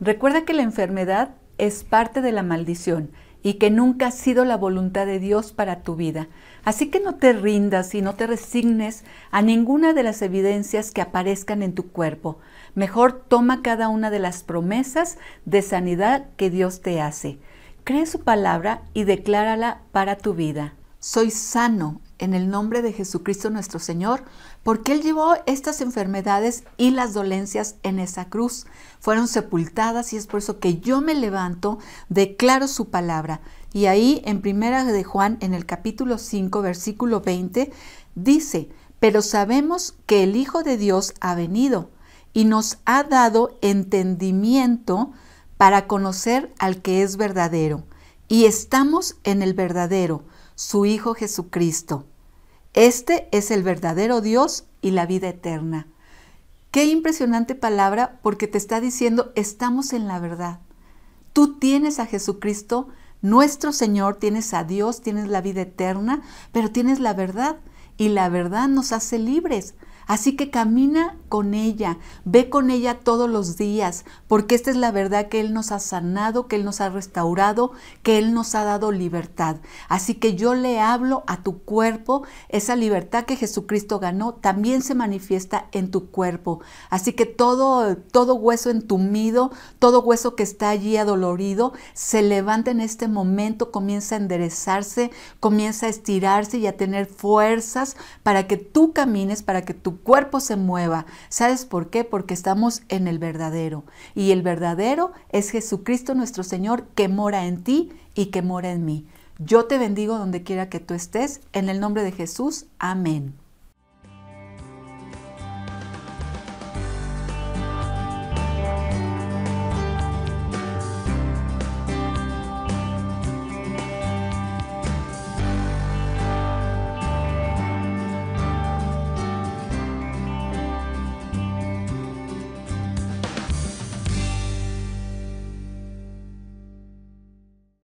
Recuerda que la enfermedad es parte de la maldición y que nunca ha sido la voluntad de Dios para tu vida. Así que no te rindas y no te resignes a ninguna de las evidencias que aparezcan en tu cuerpo. Mejor toma cada una de las promesas de sanidad que Dios te hace. Cree su palabra y declárala para tu vida. Soy sano, en el nombre de Jesucristo nuestro Señor, porque Él llevó estas enfermedades y las dolencias en esa cruz. Fueron sepultadas y es por eso que yo me levanto, declaro su palabra. Y ahí en Primera de Juan, en el capítulo 5, versículo 20, dice, pero sabemos que el Hijo de Dios ha venido y nos ha dado entendimiento para conocer al que es verdadero. Y estamos en el verdadero, su Hijo Jesucristo. Este es el verdadero Dios y la vida eterna. Qué impresionante palabra porque te está diciendo, estamos en la verdad. Tú tienes a Jesucristo, nuestro Señor, tienes a Dios, tienes la vida eterna, pero tienes la verdad y la verdad nos hace libres. Así que camina con ella, ve con ella todos los días, porque esta es la verdad que Él nos ha sanado, que Él nos ha restaurado, que Él nos ha dado libertad. Así que yo le hablo a tu cuerpo, esa libertad que Jesucristo ganó también se manifiesta en tu cuerpo. Así que todo, todo hueso entumido, todo hueso que está allí adolorido, se levanta en este momento, comienza a enderezarse, comienza a estirarse y a tener fuerzas para que tú camines, para que tu cuerpo se mueva. ¿Sabes por qué? Porque estamos en el verdadero. Y el verdadero es Jesucristo nuestro Señor que mora en ti y que mora en mí. Yo te bendigo donde quiera que tú estés. En el nombre de Jesús. Amén.